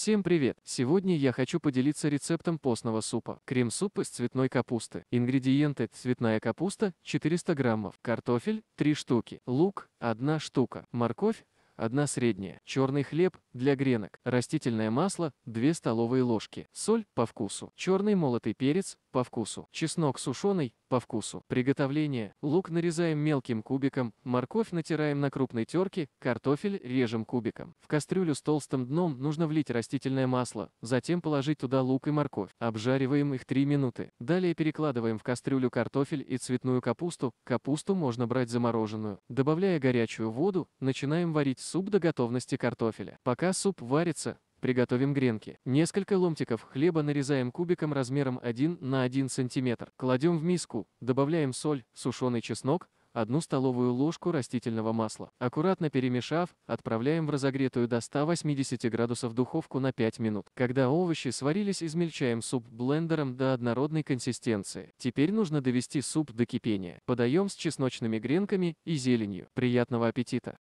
Всем привет! Сегодня я хочу поделиться рецептом постного супа. Крем-суп из цветной капусты. Ингредиенты. Цветная капуста 400 граммов. Картофель 3 штуки. Лук 1 штука. Морковь 1 средняя, черный хлеб для гренок, растительное масло 2 столовые ложки, соль по вкусу, черный молотый перец по вкусу. Чеснок сушеный, по вкусу. Приготовление. Лук нарезаем мелким кубиком, морковь натираем на крупной терке, картофель режем кубиком. В кастрюлю с толстым дном нужно влить растительное масло, затем положить туда лук и морковь. Обжариваем их 3 минуты. Далее перекладываем в кастрюлю картофель и цветную капусту. Капусту можно брать замороженную. Добавляя горячую воду, начинаем варить суп до готовности картофеля. Пока суп варится, Приготовим гренки. Несколько ломтиков хлеба нарезаем кубиком размером 1 на 1 см. Кладем в миску, добавляем соль, сушеный чеснок, одну столовую ложку растительного масла. Аккуратно перемешав, отправляем в разогретую до 180 градусов духовку на 5 минут. Когда овощи сварились, измельчаем суп блендером до однородной консистенции. Теперь нужно довести суп до кипения. Подаем с чесночными гренками и зеленью. Приятного аппетита!